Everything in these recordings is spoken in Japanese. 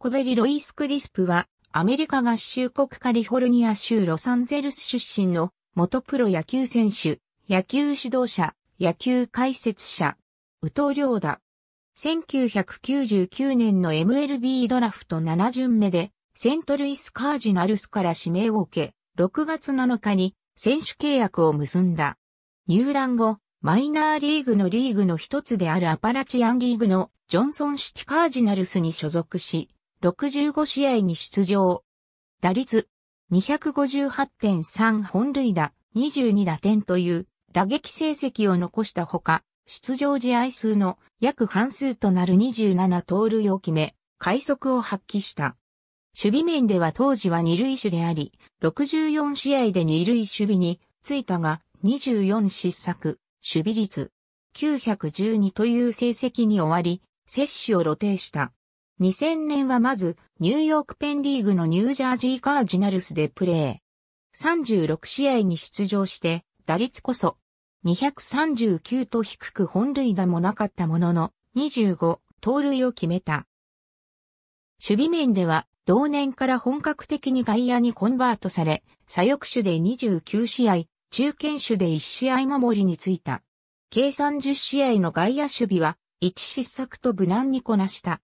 コベリ・ロイス・クリスプは、アメリカ合衆国カリフォルニア州ロサンゼルス出身の元プロ野球選手、野球指導者、野球解説者、宇藤良だ。1999年の MLB ドラフト7巡目で、セントルイス・カージナルスから指名を受け、6月7日に選手契約を結んだ。入団後、マイナーリーグのリーグの一つであるアパラチアンリーグのジョンソンシティカージナルスに所属し、65試合に出場。打率258.3本塁打22打点という打撃成績を残したほか、出場試合数の約半数となる27盗塁を決め、快速を発揮した。守備面では当時は二塁手であり、64試合で二塁守備についたが24失策、守備率912という成績に終わり、接種を露呈した。2000年はまず、ニューヨークペンリーグのニュージャージーカージナルスでプレー。36試合に出場して、打率こそ、239と低く本塁打もなかったものの、25、盗塁を決めた。守備面では、同年から本格的に外野にコンバートされ、左翼手で29試合、中堅手で1試合守りについた。計30試合の外野守備は、1失策と無難にこなした。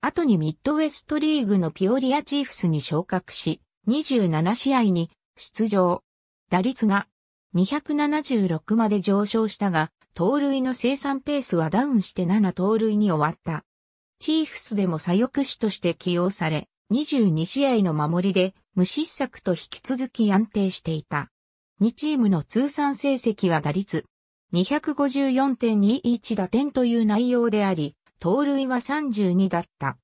後にミッドウェストリーグのピオリアチーフスに昇格し、27試合に出場。打率が276まで上昇したが、盗塁の生産ペースはダウンして7盗塁に終わった。チーフスでも左翼手として起用され、22試合の守りで無失策と引き続き安定していた。2チームの通算成績は打率254.21打点という内容であり、盗塁は32だった。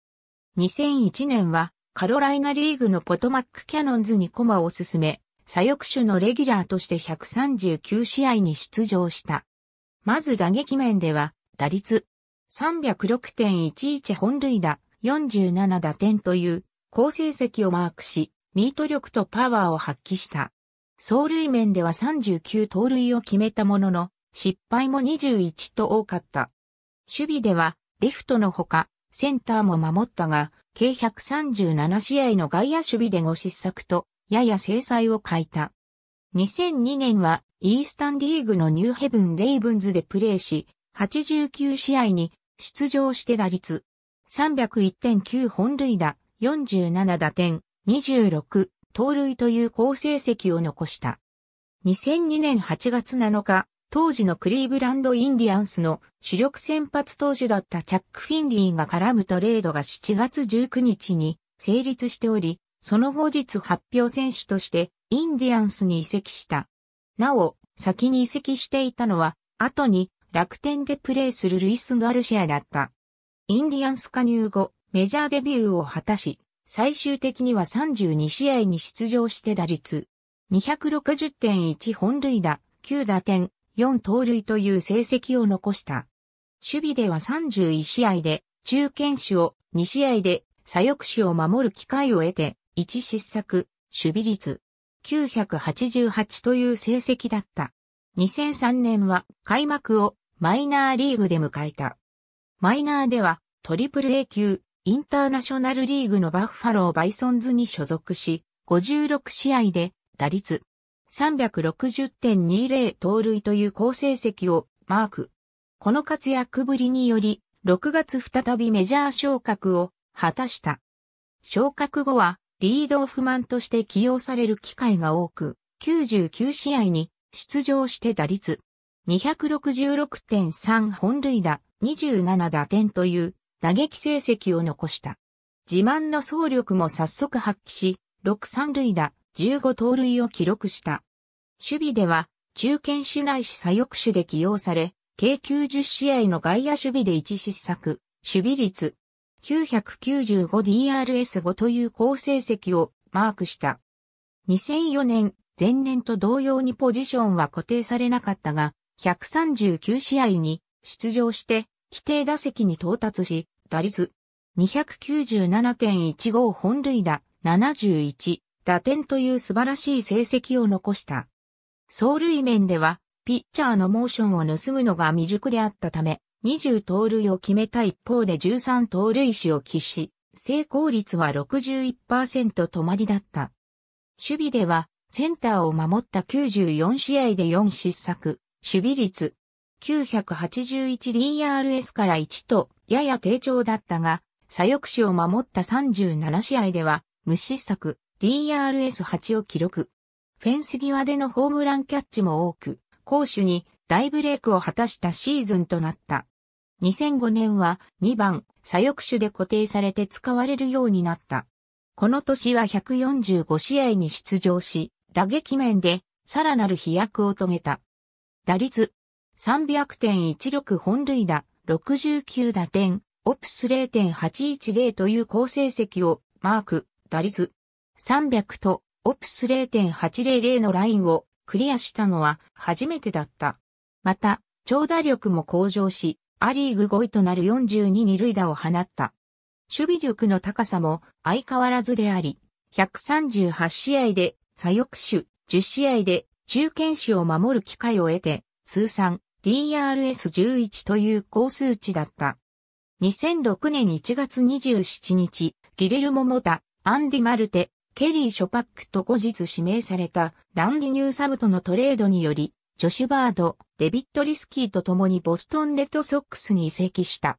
2001年はカロライナリーグのポトマックキャノンズにコマを進め、左翼手のレギュラーとして139試合に出場した。まず打撃面では、打率306.11本塁打47打点という好成績をマークし、ミート力とパワーを発揮した。走塁面では39盗塁を決めたものの、失敗も21と多かった。守備ではレフトのほか、センターも守ったが、計137試合の外野守備でご失策と、やや制裁を欠いた。2002年は、イースタンリーグのニューヘブン・レイブンズでプレーし、89試合に出場して打率、301.9本塁打、47打点、26、盗塁という好成績を残した。2002年8月7日、当時のクリーブランドインディアンスの主力先発投手だったチャック・フィンリーが絡むトレードが7月19日に成立しており、その後日発表選手としてインディアンスに移籍した。なお、先に移籍していたのは、後に楽天でプレーするルイス・ガルシアだった。インディアンス加入後、メジャーデビューを果たし、最終的には32試合に出場して打率260.1本塁打、9打点、4盗塁という成績を残した。守備では31試合で、中堅手を2試合で左翼手を守る機会を得て、1失策、守備率988という成績だった。2003年は開幕をマイナーリーグで迎えた。マイナーではトリプル A 級インターナショナルリーグのバッファローバイソンズに所属し、56試合で打率360.20盗塁という好成績をマーク。この活躍ぶりにより、6月再びメジャー昇格を果たした。昇格後は、リードオフマンとして起用される機会が多く、99試合に出場して打率266.3本塁打27打点という打撃成績を残した。自慢の走力も早速発揮し、6三塁打15盗塁を記録した。守備では、中堅守内し左翼手で起用され、計90試合の外野守備で1失策、守備率 995DRS5 という好成績をマークした。2004年、前年と同様にポジションは固定されなかったが、139試合に出場して、規定打席に到達し、打率297.15本塁打71、打点という素晴らしい成績を残した。走塁面では、ピッチャーのモーションを盗むのが未熟であったため、20盗塁を決めた一方で13盗塁死を喫し、成功率は61%止まりだった。守備では、センターを守った94試合で4失策、守備率981 DRS から1とやや低調だったが、左翼手を守った37試合では無失策、DRS8 を記録。フェンス際でのホームランキャッチも多く、攻守に大ブレイクを果たしたシーズンとなった。2005年は2番左翼手で固定されて使われるようになった。この年は145試合に出場し、打撃面でさらなる飛躍を遂げた。打率300.16本塁打、69打点、オプス0.810という好成績をマーク、打率300とオプス0.800のラインをクリアしたのは初めてだった。また、長打力も向上し、アリーグ5位となる42二塁打を放った。守備力の高さも相変わらずであり、138試合で左翼手、10試合で中堅手を守る機会を得て、通算 DRS11 という高数値だった。2006年1月27日、ギレルモモタ、アンディ・マルテ、ケリー・ショパックと後日指名されたランディ・ニューサムとのトレードにより、ジョシュ・バード、デビッド・リスキーと共にボストン・レッドソックスに移籍した。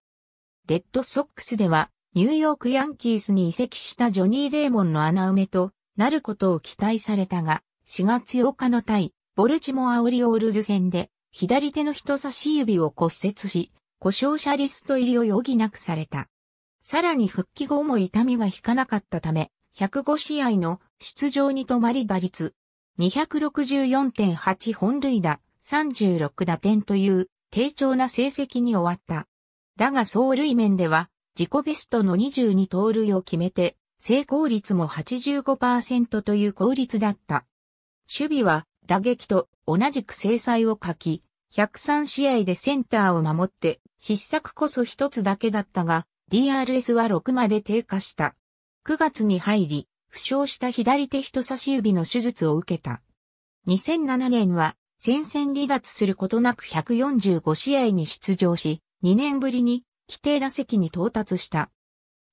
レッドソックスでは、ニューヨーク・ヤンキースに移籍したジョニー・デーモンの穴埋めとなることを期待されたが、4月8日の対、ボルチモア・オリオールズ戦で、左手の人差し指を骨折し、故障者リスト入りを余儀なくされた。さらに復帰後も痛みが引かなかったため、105試合の出場に止まり打率、264.8本塁打、36打点という低調な成績に終わった。だが走塁面では自己ベストの22盗塁を決めて、成功率も85%という効率だった。守備は打撃と同じく制裁を書き、103試合でセンターを守って失策こそ一つだけだったが、DRS は6まで低下した。9月に入り、負傷した左手人差し指の手術を受けた。2007年は戦線離脱することなく145試合に出場し、2年ぶりに規定打席に到達した。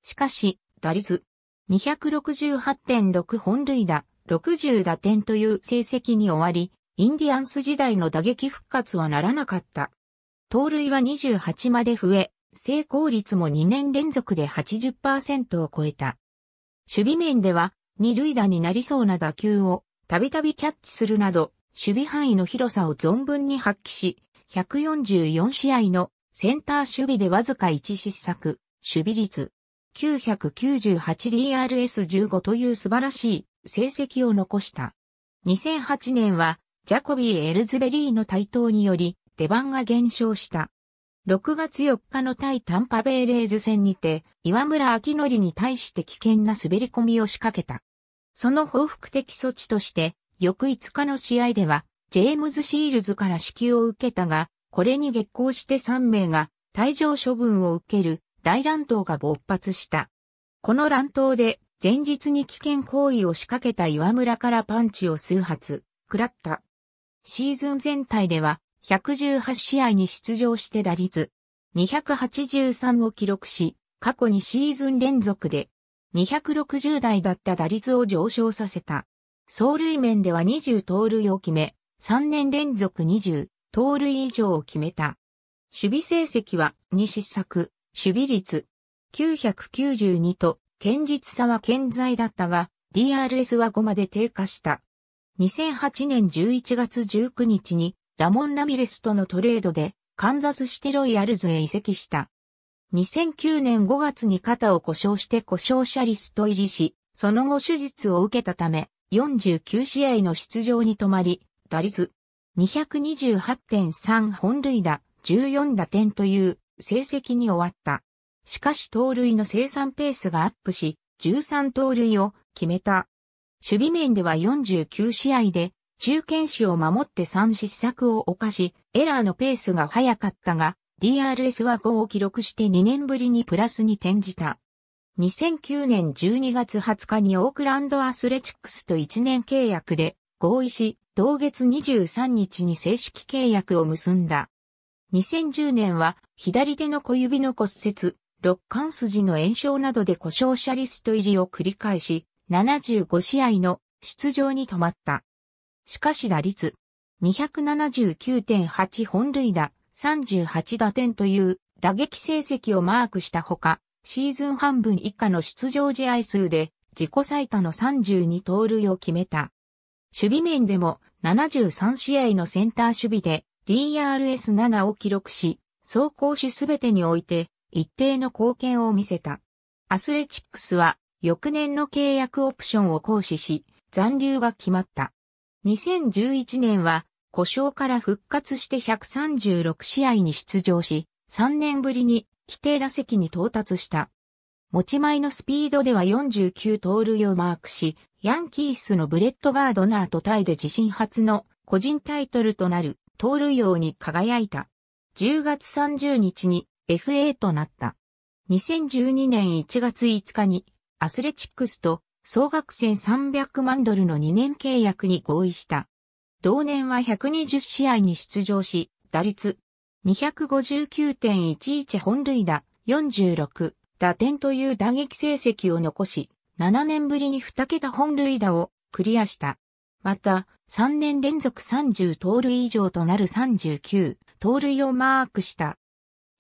しかし、打率268.6本塁打、60打点という成績に終わり、インディアンス時代の打撃復活はならなかった。盗塁は28まで増え、成功率も2年連続で80%を超えた。守備面では、二塁打になりそうな打球を、たびたびキャッチするなど、守備範囲の広さを存分に発揮し、144試合のセンター守備でわずか1失策、守備率 998DRS15 という素晴らしい成績を残した。2008年はジャコビー・エルズベリーの台頭により出番が減少した。6月4日の対タンパベイレーズ戦にて、岩村明則に対して危険な滑り込みを仕掛けた。その報復的措置として、翌5日の試合では、ジェームズ・シールズから支給を受けたが、これに激行して3名が退場処分を受ける大乱闘が勃発した。この乱闘で、前日に危険行為を仕掛けた岩村からパンチを数発、食らった。シーズン全体では、118試合に出場して打率283を記録し、過去2シーズン連続で260台だった打率を上昇させた。走塁面では20盗塁を決め、3年連続20盗塁以上を決めた。守備成績は2失策、守備率992と堅実さは健在だったが、DRS は5まで低下した。2008年11月19日にラモン・ラミレスとのトレードで、カンザスシティロイヤルズへ移籍した。2009年5月に肩を故障して故障者リスト入りし、その後手術を受けたため、49試合の出場に止まり、打率228.3本塁打、14打点という成績に終わった。しかし盗塁の生産ペースがアップし、13盗塁を決めた。守備面では49試合で中堅手を守って3失策を犯し、エラーのペースが速かったが、DRS は5を記録して2年ぶりにプラスに転じた。2009年12月20日にオークランドアスレチックスと1年契約で合意し、同月23日に正式契約を結んだ。2010年は左手の小指の骨折、肋間筋の炎症などで故障者リスト入りを繰り返し、75試合の出場に止まった。しかし打率279.8本塁打、38打点という打撃成績をマークしたほか、シーズン半分以下の出場試合数で自己最多の32盗塁を決めた。守備面でも73試合のセンター守備で DRS7 を記録し、走行手すべてにおいて一定の貢献を見せた。アスレチックスは翌年の契約オプションを行使し、残留が決まった。2011年は故障から復活して136試合に出場し、3年ぶりに規定打席に到達した。持ち前のスピードでは49盗塁をマークし、ヤンキースのブレッド・ガードナーとタイで自身初の個人タイトルとなる盗塁王に輝いた。10月30日に FA となった。2012年1月5日にアスレチックスと総額1300万ドルの2年契約に合意した。同年は120試合に出場し、打率259.11本塁打46打点という打撃成績を残し、7年ぶりに2桁本塁打をクリアした。また、3年連続30盗塁以上となる39盗塁をマークした。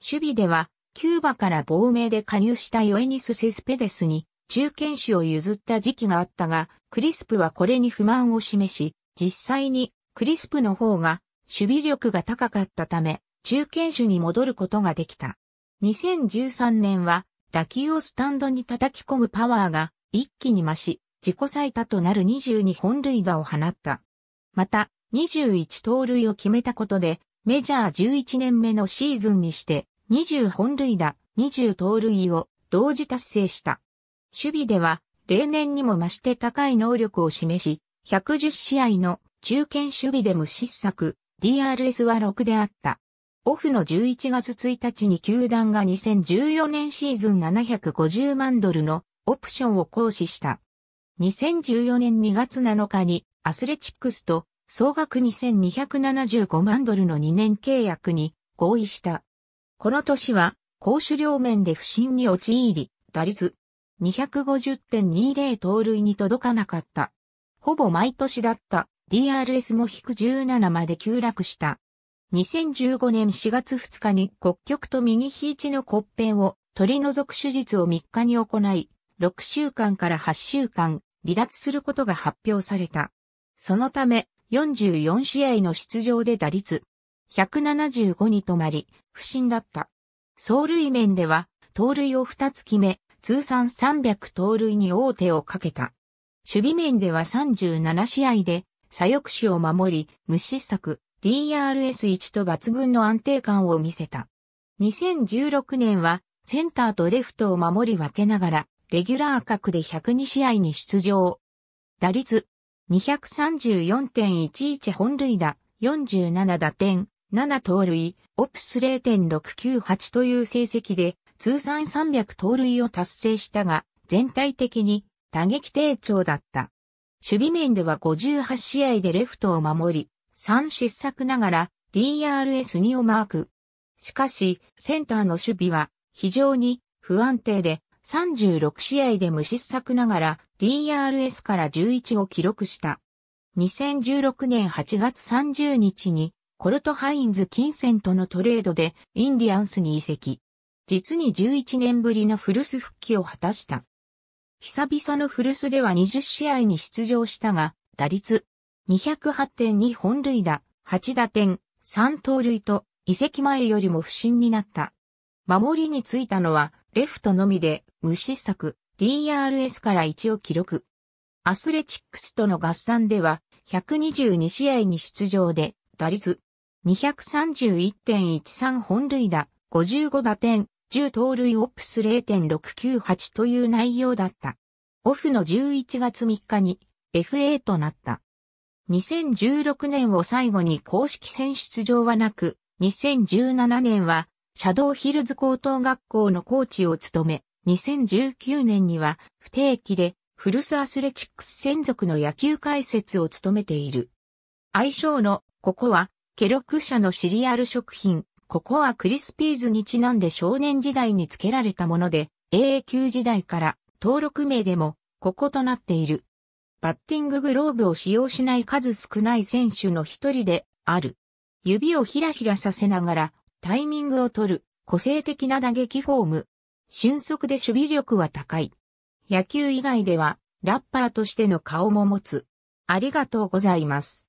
守備では、キューバから亡命で加入したヨエニス・セスペデスに中堅種を譲った時期があったが、クリスプはこれに不満を示し、実際にクリスプの方が守備力が高かったため、中堅種に戻ることができた。2013年は打球をスタンドに叩き込むパワーが一気に増し、自己最多となる22本塁打を放った。また、21盗塁を決めたことで、メジャー11年目のシーズンにして、20本塁打、20盗塁を同時達成した。守備では、例年にも増して高い能力を示し、110試合の中堅守備で無失策、DRS は6であった。オフの11月1日に球団が2014年シーズン750万ドルのオプションを行使した。2014年2月7日にアスレチックスと総額2275万ドルの2年契約に合意した。この年は攻守両面で不振に陥り、打率、250.20盗塁に届かなかった。ほぼ毎年だった DRS も引く17まで急落した。2015年4月2日に骨極と右肘の骨片を取り除く手術を3日に行い、6週間から8週間離脱することが発表された。そのため44試合の出場で打率175に止まり、不振だった。走塁面では、盗塁を2つ決め、通算300盗塁に王手をかけた。守備面では37試合で、左翼手を守り、無失策、DRS1 と抜群の安定感を見せた。2016年は、センターとレフトを守り分けながら、レギュラー格で102試合に出場。打率、234.11本塁打、47打点、7盗塁、オプス0.698という成績で、通算300盗塁を達成したが、全体的に打撃低調だった。守備面では58試合でレフトを守り、3失策ながら DRS2 をマーク。しかし、センターの守備は非常に不安定で、36試合で無失策ながら DRS から11を記録した。2016年8月30日にコルトハインズ・金銭とのトレードでインディアンスに移籍。実に11年ぶりの古巣復帰を果たした。久々の古巣では20試合に出場したが、打率208.2本塁打、8打点、3盗塁と、移籍前よりも不審になった。守りについたのは、レフトのみで、無失策、DRS から1を記録。アスレチックスとの合算では、122試合に出場で、打率231.13本塁打、55打点、10盗塁オプス0.698という内容だった。オフの11月3日に FA となった。2016年を最後に公式戦出場はなく、2017年はシャドーヒルズ高等学校のコーチを務め、2019年には不定期でフルスアスレチックス専属の野球解説を務めている。愛称のここは、ケロク社のシリアル食品、ここはクリスピーズにちなんで少年時代に付けられたもので、a 久級時代から登録名でもこことなっている。バッティンググローブを使用しない数少ない選手の一人である。指をひらひらさせながらタイミングを取る個性的な打撃フォーム。俊足で守備力は高い。野球以外ではラッパーとしての顔も持つ。ありがとうございます。